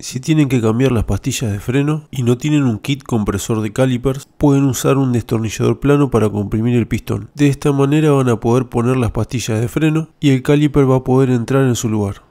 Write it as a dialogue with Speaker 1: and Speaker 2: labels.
Speaker 1: Si tienen que cambiar las pastillas de freno y no tienen un kit compresor de calipers, pueden usar un destornillador plano para comprimir el pistón. De esta manera van a poder poner las pastillas de freno y el caliper va a poder entrar en su lugar.